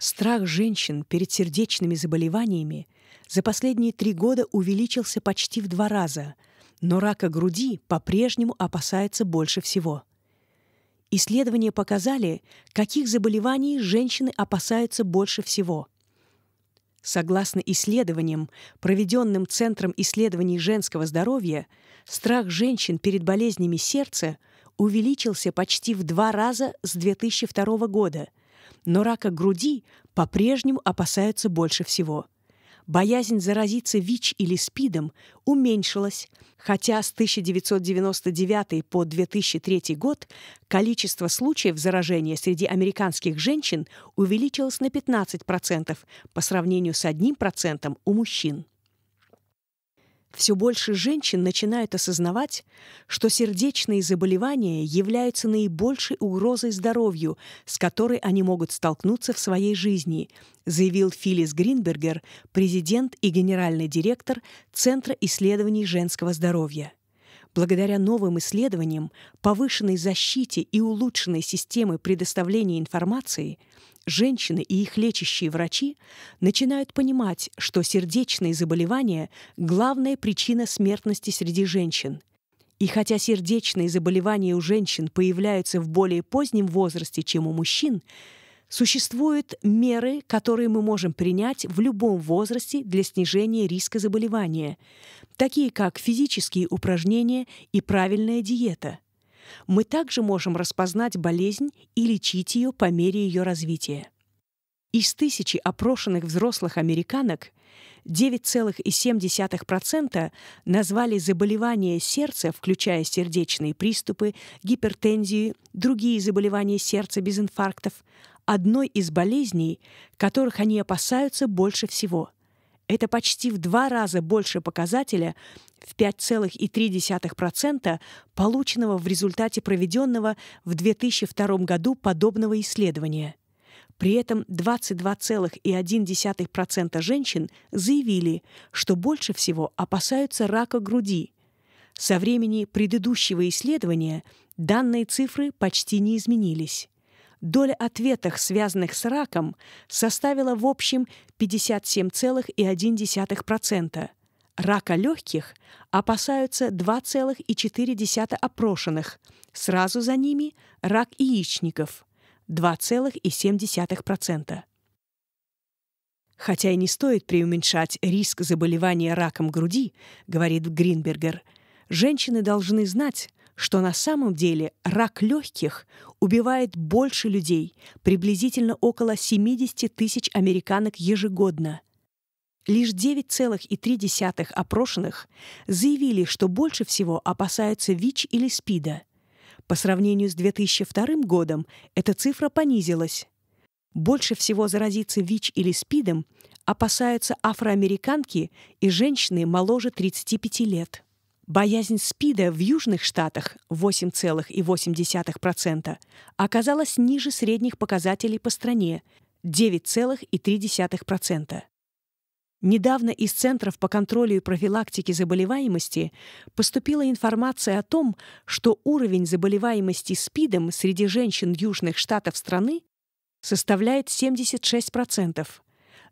Страх женщин перед сердечными заболеваниями за последние три года увеличился почти в два раза, но рака груди по-прежнему опасается больше всего. Исследования показали, каких заболеваний женщины опасаются больше всего. Согласно исследованиям, проведенным Центром исследований женского здоровья, страх женщин перед болезнями сердца увеличился почти в два раза с 2002 года – но рака груди по-прежнему опасаются больше всего. Боязнь заразиться ВИЧ или СПИДом уменьшилась, хотя с 1999 по 2003 год количество случаев заражения среди американских женщин увеличилось на 15% по сравнению с 1% у мужчин. Все больше женщин начинают осознавать, что сердечные заболевания являются наибольшей угрозой здоровью, с которой они могут столкнуться в своей жизни, заявил Филлис Гринбергер, президент и генеральный директор Центра исследований женского здоровья благодаря новым исследованиям, повышенной защите и улучшенной системы предоставления информации, женщины и их лечащие врачи начинают понимать, что сердечные заболевания – главная причина смертности среди женщин. И хотя сердечные заболевания у женщин появляются в более позднем возрасте, чем у мужчин, Существуют меры, которые мы можем принять в любом возрасте для снижения риска заболевания, такие как физические упражнения и правильная диета. Мы также можем распознать болезнь и лечить ее по мере ее развития. Из тысячи опрошенных взрослых американок 9,7% назвали заболевания сердца, включая сердечные приступы, гипертензию, другие заболевания сердца без инфарктов, одной из болезней, которых они опасаются больше всего – это почти в два раза больше показателя в 5,3% полученного в результате проведенного в 2002 году подобного исследования. При этом 22,1% женщин заявили, что больше всего опасаются рака груди. Со времени предыдущего исследования данные цифры почти не изменились доля ответов, связанных с раком, составила в общем 57,1%. Рака легких опасаются 2,4 опрошенных, сразу за ними рак яичников 2,7%. Хотя и не стоит преуменьшать риск заболевания раком груди, говорит Гринбергер, женщины должны знать, что на самом деле рак легких убивает больше людей, приблизительно около 70 тысяч американок ежегодно. Лишь 9,3 опрошенных заявили, что больше всего опасаются ВИЧ или СПИДа. По сравнению с 2002 годом эта цифра понизилась. Больше всего заразиться ВИЧ или СПИДом опасаются афроамериканки и женщины моложе 35 лет. Боязнь СПИДа в южных штатах 8,8% оказалась ниже средних показателей по стране 9,3%. Недавно из Центров по контролю и профилактике заболеваемости поступила информация о том, что уровень заболеваемости СПИДом среди женщин южных штатов страны составляет 76%,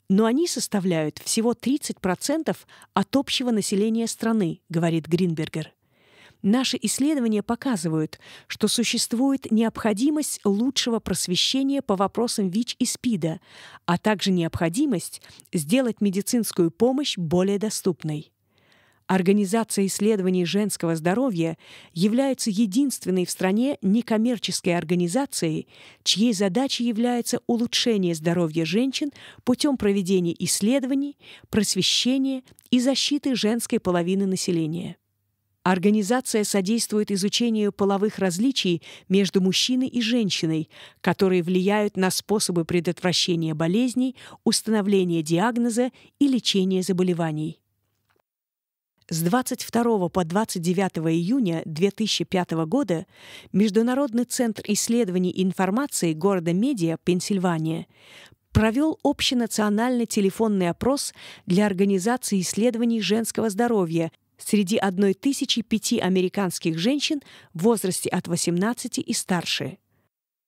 но они составляют всего 30% от общего населения страны, говорит Гринбергер. Наши исследования показывают, что существует необходимость лучшего просвещения по вопросам ВИЧ и СПИДа, а также необходимость сделать медицинскую помощь более доступной. Организация исследований женского здоровья является единственной в стране некоммерческой организацией, чьей задачей является улучшение здоровья женщин путем проведения исследований, просвещения и защиты женской половины населения. Организация содействует изучению половых различий между мужчиной и женщиной, которые влияют на способы предотвращения болезней, установления диагноза и лечения заболеваний. С 22 по 29 июня 2005 года Международный центр исследований информации города Медиа, Пенсильвания, провел общенациональный телефонный опрос для организации исследований женского здоровья среди 1005 американских женщин в возрасте от 18 и старше.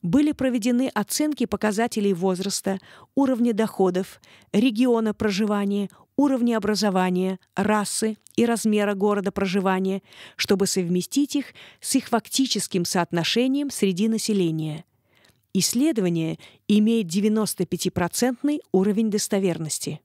Были проведены оценки показателей возраста, уровня доходов, региона проживания, уровни образования, расы и размера города проживания, чтобы совместить их с их фактическим соотношением среди населения. Исследование имеет 95% уровень достоверности.